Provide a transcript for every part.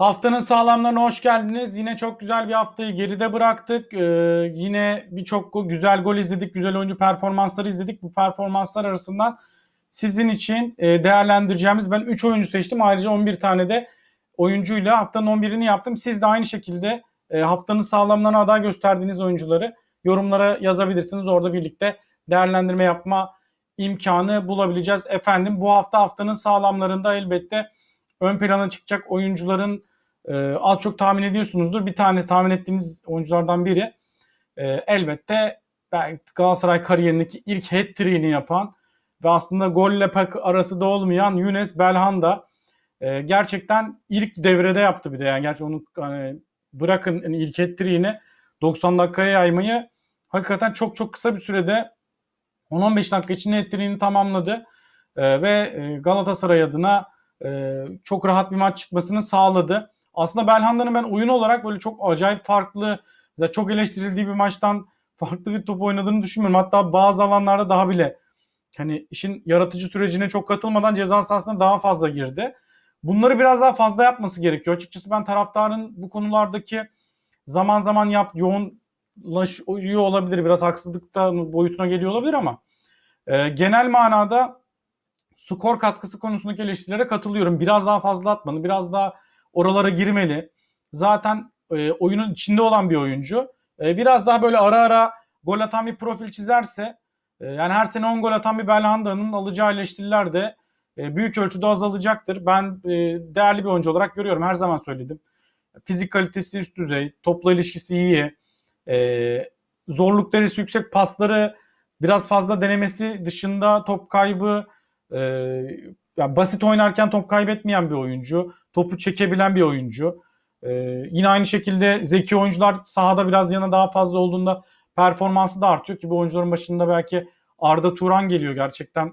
Haftanın sağlamlarına hoş geldiniz. Yine çok güzel bir haftayı geride bıraktık. Ee, yine birçok güzel gol izledik, güzel oyuncu performansları izledik. Bu performanslar arasından sizin için e, değerlendireceğimiz ben 3 oyuncu seçtim. Ayrıca 11 tane de oyuncuyla haftanın 11'ini yaptım. Siz de aynı şekilde e, haftanın sağlamlarına aday gösterdiğiniz oyuncuları yorumlara yazabilirsiniz. Orada birlikte değerlendirme yapma imkanı bulabileceğiz. Efendim bu hafta haftanın sağlamlarında elbette ön plana çıkacak oyuncuların e, az çok tahmin ediyorsunuzdur. Bir tanesi tahmin ettiğiniz oyunculardan biri e, elbette Galatasaray kariyerindeki ilk hat-trick'ini yapan ve aslında golle pek arası da olmayan Yunus Belhanda e, gerçekten ilk devrede yaptı bir de yani gerçi onu hani, bırakın yani ilk hat-trick'ini 90 dakikaya yaymayı hakikaten çok çok kısa bir sürede 10-15 dakika içinde ettiğini tamamladı ee, e, ve Galatasaray adına e, çok rahat bir maç çıkmasını sağladı. Aslında Belhanda'nın ben oyun olarak böyle çok acayip farklı çok eleştirildiği bir maçtan farklı bir top oynadığını düşünmüyorum. Hatta bazı alanlarda daha bile hani işin yaratıcı sürecine çok katılmadan ceza sahasına daha fazla girdi. Bunları biraz daha fazla yapması gerekiyor. Açıkçası ben taraftarın bu konulardaki zaman zaman yap yoğunlaşıyor olabilir. Biraz haksızlıkta boyutuna geliyor olabilir ama e, genel manada skor katkısı konusundaki eleştirilere katılıyorum. Biraz daha fazla atmanı, biraz daha Oralara girmeli. Zaten e, oyunun içinde olan bir oyuncu. E, biraz daha böyle ara ara gol atan bir profil çizerse e, yani her sene 10 gol atan bir Belhanda'nın alacağı eleştiriler de e, büyük ölçüde azalacaktır. Ben e, değerli bir oyuncu olarak görüyorum. Her zaman söyledim. Fizik kalitesi üst düzey, topla ilişkisi iyi. E, zorluk derecesi yüksek pasları biraz fazla denemesi dışında top kaybı e, yani basit oynarken top kaybetmeyen bir oyuncu topu çekebilen bir oyuncu. E, yine aynı şekilde zeki oyuncular sahada biraz yana daha fazla olduğunda performansı da artıyor ki bu oyuncuların başında belki Arda Turan geliyor gerçekten.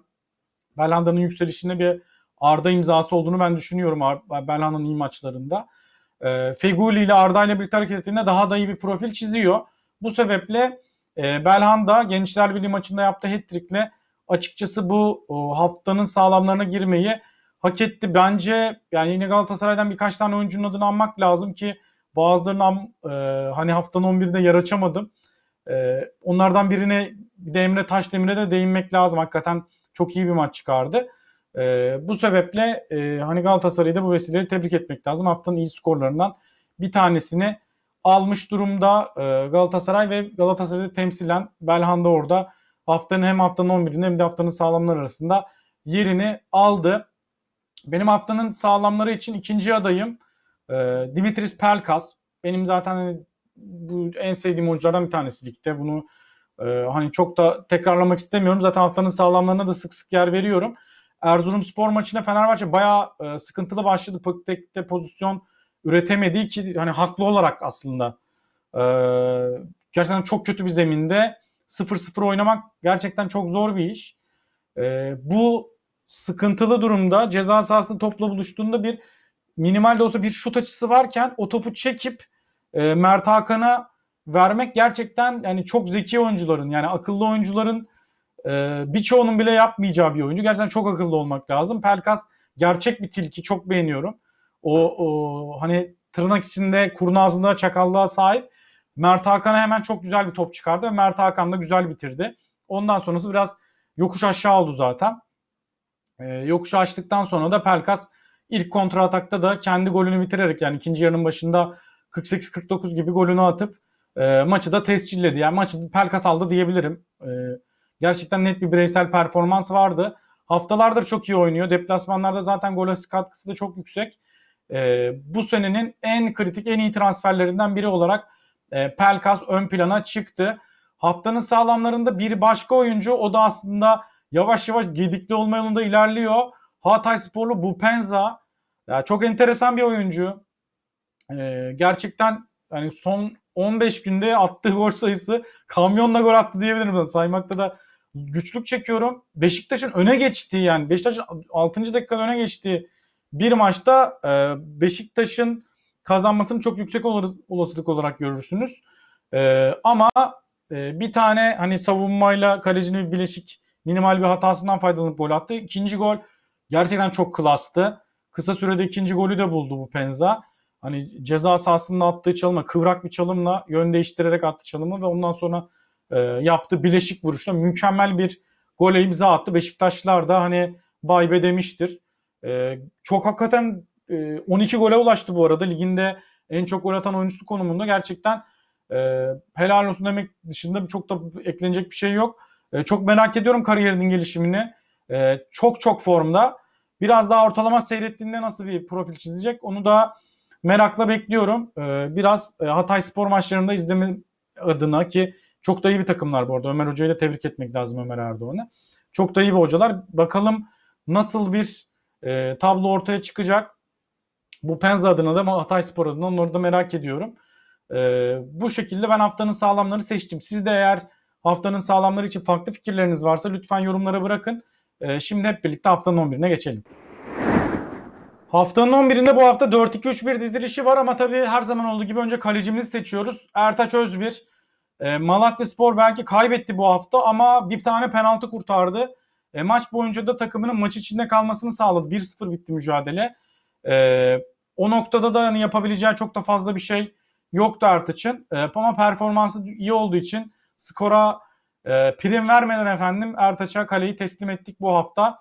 Belhanda'nın yükselişinde bir Arda imzası olduğunu ben düşünüyorum Belhanda'nın iyi maçlarında. E, Feguli ile Arda ile birlikte hareket ettiğinde daha da iyi bir profil çiziyor. Bu sebeple e, Belhanda Gençler Birliği maçında yaptığı hat-trick'le açıkçası bu o, haftanın sağlamlarına girmeyi hak etti. Bence yani yine Galatasaray'dan birkaç tane oyuncunun adını anmak lazım ki bazılarını e, hani haftanın 11'inde yer açamadım. E, onlardan birine bir de Emre Taşdemir'e de değinmek lazım. Hakikaten çok iyi bir maç çıkardı. E, bu sebeple e, hani Galatasaray'ı da bu vesileyle tebrik etmek lazım. Haftanın iyi skorlarından bir tanesini almış durumda e, Galatasaray ve Galatasaray'da temsilen Belhanda orada haftanın hem haftanın 11'inde hem de haftanın sağlamlar arasında yerini aldı. Benim haftanın sağlamları için ikinci adayım e, Dimitris Pelkas. Benim zaten hani bu en sevdiğim oyunculardan bir tanesi ligde. Bunu e, hani çok da tekrarlamak istemiyorum. Zaten haftanın sağlamlarına da sık sık yer veriyorum. Erzurum spor maçına Fenerbahçe bayağı e, sıkıntılı başladı. Pıktek'te pozisyon üretemedi ki hani haklı olarak aslında e, gerçekten çok kötü bir zeminde 0-0 oynamak gerçekten çok zor bir iş. E, bu sıkıntılı durumda ceza sahasında topla buluştuğunda bir minimal de olsa bir şut açısı varken o topu çekip e, Mert Hakan'a vermek gerçekten yani çok zeki oyuncuların yani akıllı oyuncuların e, birçoğunun bile yapmayacağı bir oyuncu. Gerçekten çok akıllı olmak lazım. Pelkas gerçek bir tilki çok beğeniyorum. O, o hani tırnak içinde kurnazlığa çakallığa sahip. Mert Hakan'a hemen çok güzel bir top çıkardı ve Mert Hakan da güzel bitirdi. Ondan sonrası biraz yokuş aşağı oldu zaten. E, yokuşu açtıktan sonra da Pelkas ilk kontra atakta da kendi golünü bitirerek yani ikinci yarının başında 48-49 gibi golünü atıp e, maçı da tescilledi. Yani maçı Pelkas aldı diyebilirim. E, gerçekten net bir bireysel performans vardı. Haftalardır çok iyi oynuyor. Deplasmanlarda zaten gol asist katkısı da çok yüksek. E, bu senenin en kritik, en iyi transferlerinden biri olarak e, Pelkas ön plana çıktı. Haftanın sağlamlarında bir başka oyuncu o da aslında yavaş yavaş gedikli olma yolunda ilerliyor. Hatay Sporlu Bupenza yani çok enteresan bir oyuncu. Ee, gerçekten yani son 15 günde attığı gol sayısı kamyonla gol attı diyebilirim. Ben. Saymakta da güçlük çekiyorum. Beşiktaş'ın öne geçtiği yani Beşiktaş'ın 6. dakikada öne geçtiği bir maçta e, Beşiktaş'ın kazanmasını çok yüksek olasılık olarak görürsünüz. E, ama e, bir tane hani savunmayla kalecinin bir bileşik Minimal bir hatasından faydalanıp gol attı. İkinci gol gerçekten çok klastı. Kısa sürede ikinci golü de buldu bu Penza. Hani ceza sahasında attığı çalıma, kıvrak bir çalımla yön değiştirerek attı çalımı ve ondan sonra e, yaptığı bileşik vuruşla mükemmel bir gole imza attı. Beşiktaşlılar da hani baybe demiştir. E, çok hakikaten e, 12 gole ulaştı bu arada. Liginde en çok gol atan oyuncusu konumunda gerçekten e, helal olsun demek dışında çok da eklenecek bir şey yok. E, çok merak ediyorum kariyerinin gelişimini. E, çok çok formda. Biraz daha ortalama seyrettiğinde nasıl bir profil çizecek onu da merakla bekliyorum. E, biraz e, Hatay spor maçlarında izleme adına ki çok da iyi bir takımlar bu arada. Ömer Hoca'yı da tebrik etmek lazım Ömer Erdoğan'ı. Çok da iyi bir hocalar. Bakalım nasıl bir e, tablo ortaya çıkacak. Bu Penza adına da Hatay Spor adına onları da merak ediyorum. E, bu şekilde ben haftanın sağlamlarını seçtim. Siz de eğer Haftanın sağlamları için farklı fikirleriniz varsa lütfen yorumlara bırakın. E, şimdi hep birlikte haftanın 11'ine geçelim. Haftanın 11'inde bu hafta 4-2-3-1 dizilişi var ama tabii her zaman olduğu gibi önce kalecimizi seçiyoruz. Ertaç Özbir. E, Malatya Spor belki kaybetti bu hafta ama bir tane penaltı kurtardı. E, maç boyunca da takımının maç içinde kalmasını sağladı. 1-0 bitti mücadele. E, o noktada da hani yapabileceği çok da fazla bir şey yoktu Ertaç'ın. E, ama performansı iyi olduğu için skora e, prim vermeden efendim Ertaç'a kaleyi teslim ettik bu hafta.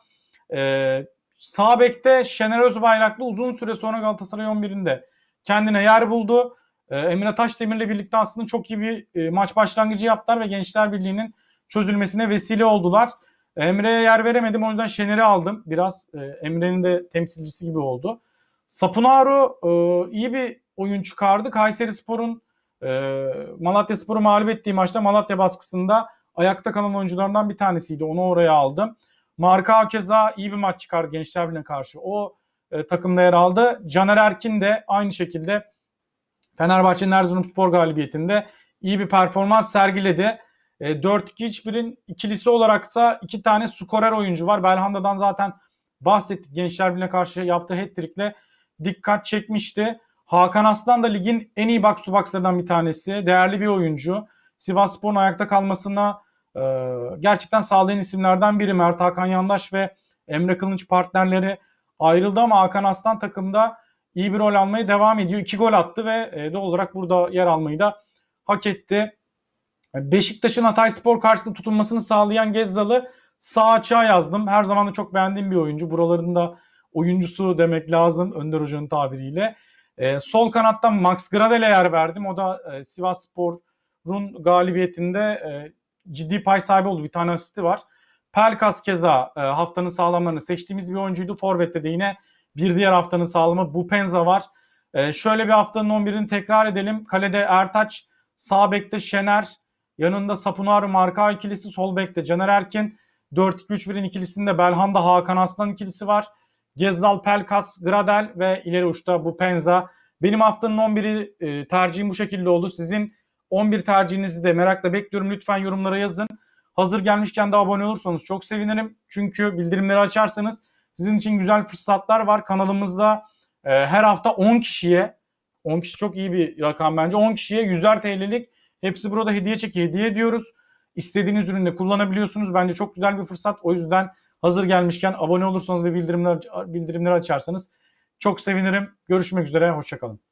E, sağ bekte Şener Özbayraklı uzun süre sonra Galatasaray 11'inde kendine yer buldu. E, Emre Taşdemir'le birlikte aslında çok iyi bir e, maç başlangıcı yaptılar ve Gençler Birliği'nin çözülmesine vesile oldular. E, Emre'ye yer veremedim o yüzden Şener'i aldım. Biraz e, Emre'nin de temsilcisi gibi oldu. Sapunaro e, iyi bir oyun çıkardı. Kayseri Spor'un e, Malatya Spor'u mağlup ettiği maçta Malatya baskısında ayakta kalan oyuncularından bir tanesiydi. Onu oraya aldım. Marka Hakeza iyi bir maç çıkardı Gençler Birliği'ne karşı. O e, takımda yer aldı. Caner Erkin de aynı şekilde Fenerbahçe'nin Erzurumspor galibiyetinde iyi bir performans sergiledi. E, 4-2-3-1'in ikilisi olaraksa iki tane skorer oyuncu var. Belhanda'dan zaten bahsettik. Gençler Birliği'ne karşı yaptığı hat-trick'le dikkat çekmişti. Hakan Aslan da ligin en iyi box to boxlardan bir tanesi. Değerli bir oyuncu. Sivas Spor'un ayakta kalmasına e, gerçekten sağlayan isimlerden biri. Mert Hakan Yandaş ve Emre Kılınç partnerleri ayrıldı ama Hakan Aslan takımda iyi bir rol almaya devam ediyor. İki gol attı ve e, doğal olarak burada yer almayı da hak etti. Beşiktaş'ın Hatay Spor karşısında tutunmasını sağlayan Gezzalı sağ açığa yazdım. Her zaman da çok beğendiğim bir oyuncu. Buralarında oyuncusu demek lazım Önder Hoca'nın tabiriyle. E, sol kanattan Max Gradel'e yer verdim. O da e, Sivas Spor'un galibiyetinde e, ciddi pay sahibi oldu. Bir tane asisti var. Pelkas keza e, haftanın sağlamlarını seçtiğimiz bir oyuncuydu. Forvet'te de yine bir diğer haftanın sağlamı Bupenza var. E, şöyle bir haftanın 11'ini tekrar edelim. Kalede Ertaç, sağ bekte Şener, yanında Sapunaru Marka ikilisi, sol bekte Caner Erkin, 4-2-3-1'in ikilisinde Belhanda Hakan Aslan ikilisi var. Gezzal, Pelkas, Gradel ve ileri uçta bu Penza. Benim haftanın 11'i e, tercihim bu şekilde oldu. Sizin 11 tercihinizi de merakla bekliyorum. Lütfen yorumlara yazın. Hazır gelmişken de abone olursanız çok sevinirim. Çünkü bildirimleri açarsanız sizin için güzel fırsatlar var. Kanalımızda e, her hafta 10 kişiye 10 kişi çok iyi bir rakam bence. 10 kişiye 100'er TL'lik hepsi burada hediye çekiyor, hediye diyoruz. İstediğiniz üründe kullanabiliyorsunuz. Bence çok güzel bir fırsat. O yüzden Hazır gelmişken abone olursanız ve bildirimler bildirimleri açarsanız çok sevinirim. Görüşmek üzere, hoşçakalın.